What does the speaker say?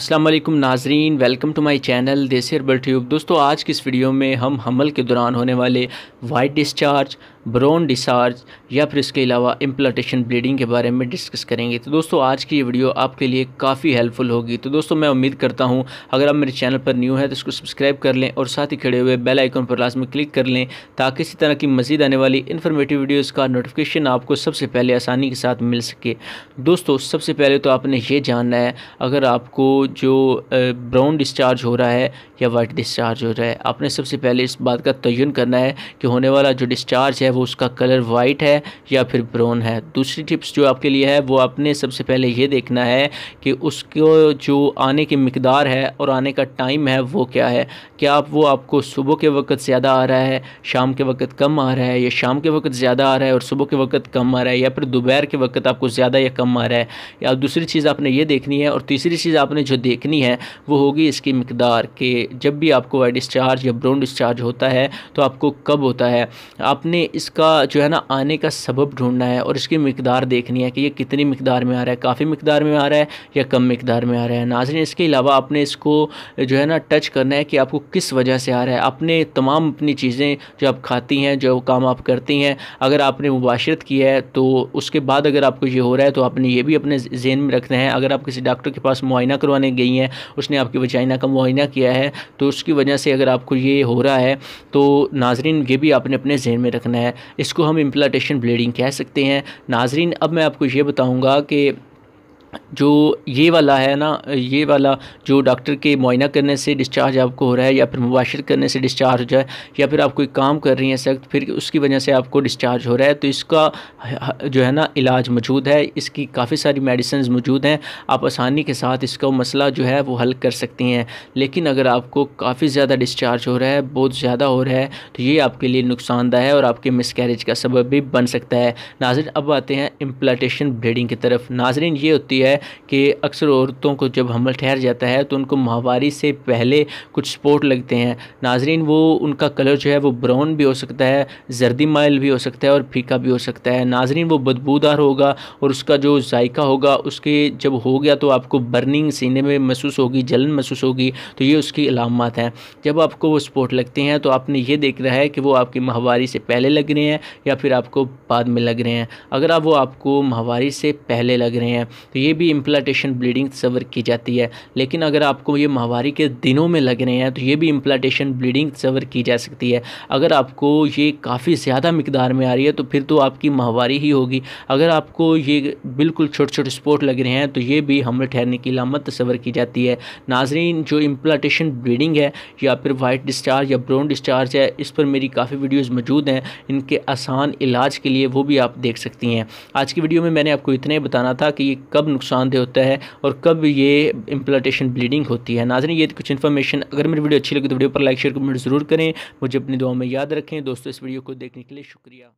अस्सलाम वालेकुम नाजरीन वेलकम टू माय चैनल देसर बल्ट्यूब दोस्तों आज की इस वीडियो में हम हमल के दौरान होने वाले वाइट डिस्चार्ज ब्रोन डिस्चार्ज या फिर इसके अलावा इम्प्लाटेशन ब्लीडिंग के बारे में डिस्कस करेंगे तो दोस्तों आज की ये वीडियो आपके लिए काफ़ी हेल्पफुल होगी तो दोस्तों मैं उम्मीद करता हूँ अगर आप मेरे चैनल पर न्यू है तो इसको सब्सक्राइब कर लें और साथ ही खड़े हुए बेल आइकन पर लास्ट में क्लिक कर लें ताकि इसी तरह की मजीद आने वाली इन्फॉर्मेटिव वीडियोज़ का नोटिफिकेशन आपको सबसे पहले आसानी के साथ मिल सके दोस्तों सबसे पहले तो आपने ये जानना है अगर आपको जो ब्राउन डिस्चार्ज हो रहा है या वाइट डिस्चार्ज हो रहा है आपने सबसे पहले इस बात का तयन करना है कि होने वाला जो डिस्चार्ज है वो उसका कलर वाइट है या फिर ब्राउन है दूसरी टिप्स जो आपके लिए है वो आपने सबसे पहले ये देखना है कि उसको जो आने की मकदार है और आने का टाइम है वो क्या है क्या आप वो आपको सुबह के वक्त ज़्यादा आ रहा है शाम के वक्त कम आ रहा है या शाम के वक्त ज़्यादा आ रहा है और सुबह के वक्त कम आ रहा है या फिर दोपहर के वक्त आपको ज़्यादा या कम आ रहा है या दूसरी चीज़ आपने ये देखनी है और तीसरी चीज़ आपने जो देखनी है वो होगी इसकी मकदार के जब भी आपको वाइट डिस्चार्ज या ब्रोन डिस्चार्ज होता है तो आपको कब होता है आपने इसका जो है ना आने का सबब ढूंढना है और इसकी मकदार देखनी है कि ये कितनी मकदार में आ रहा है काफ़ी मकदार में आ रहा है या कम मकदार में आ रहा है नाजन इसके अलावा आपने इसको जो है ना टच करना है कि आपको किस वजह से आ रहा है अपने तमाम अपनी चीज़ें जो आप खाती हैं जो काम आप करती हैं अगर आपने मुबाशरत किया है तो उसके बाद अगर आपको ये हो रहा है तो आपने ये भी अपने जेन में रखना है अगर आप किसी डॉक्टर के पास मुआयना करवाने बने गई हैं उसने आपकी वजाइना का मुआयना किया है तो उसकी वजह से अगर आपको ये हो रहा है तो नाजरीन ये भी आपने अपने जहन में रखना है इसको हम इम्प्लाटेशन ब्लीडिंग कह सकते हैं नाजरीन अब मैं आपको ये बताऊँगा कि जो ये वाला है ना ये वाला जो डॉक्टर के मुआयना करने से डिस्चार्ज आपको हो रहा है या फिर मुबाशर करने से डिस्चार्ज हो जाए या फिर आप कोई काम कर रही हैं सख्त फिर उसकी वजह से आपको डिस्चार्ज हो रहा है तो इसका जो है ना इलाज मौजूद है इसकी काफ़ी सारी मेडिसन्स मौजूद हैं आप आसानी के साथ इसका मसला जो है वो हल कर सकती हैं लेकिन अगर आपको काफ़ी ज़्यादा डिस्चार्ज हो रहा है बहुत ज़्यादा हो रहा है तो ये आपके लिए नुकसानदायक है और आपके मिसकैरेज का सबब भी बन सकता है नाजरन अब आते हैं इम्प्लाटेशन ब्लीडिंग की तरफ नाजरन ये होती है है कि अक्सर औरतों को जब हमल ठहर जाता है तो उनको माहवारी से पहले कुछ स्पोर्ट लगते हैं नाजरीन वो उनका कलर जो है वो ब्राउन भी हो सकता है जर्दी माइल भी हो सकता है और फीका भी हो सकता है नाजरीन वो बदबूदार होगा और उसका जो जायका होगा उसके जब हो गया तो आपको बर्निंग सीने में महसूस होगी जलन महसूस होगी तो ये उसकी अलामत हैं जब आपको वो स्पोर्ट लगते हैं तो आपने ये रहा है कि वो आपकी माहवारी से पहले लग रहे हैं या फिर आपको बाद में लग रहे हैं अगर आप वो आपको माहवारी से पहले लग रहे हैं तो ये भी इम्प्लाटेशन ब्लीडिंग सेवर की जाती है लेकिन अगर आपको ये माहवारी के दिनों में लग रहे हैं तो ये भी इम्प्लाटेशन ब्लीडिंग सेवर की जा सकती है अगर आपको ये काफ़ी ज़्यादा मकदार में आ रही है तो फिर तो आपकी माहवारी ही होगी अगर आपको ये बिल्कुल छोटे छोटे स्पॉट लग रहे हैं तो ये भी हमले ठहरने की लामत तस्वर की जाती है नाजरीन जो इम्प्लाटेशन ब्लीडिंग है या फिर वाइट डिस्चार्ज या ब्राउन डिस्चार्ज है इस पर मेरी काफ़ी वीडियोज़ मौजूद हैं इनके आसान इलाज के लिए वो भी आप देख सकती हैं आज की वीडियो में मैंने आपको इतना ही बताना था कि ये कब नुकसानदेह होता है और कब ये इम्प्लाटेशन ब्लीडिंग होती है नाजन ये कुछ इन्फॉर्मेशन अगर मेरी वीडियो अच्छी लगी तो वीडियो पर लाइक शेयर कमेंट जरूर करें मुझे अपनी दुआ में याद रखें दोस्तों इस वीडियो को देखने के लिए शुक्रिया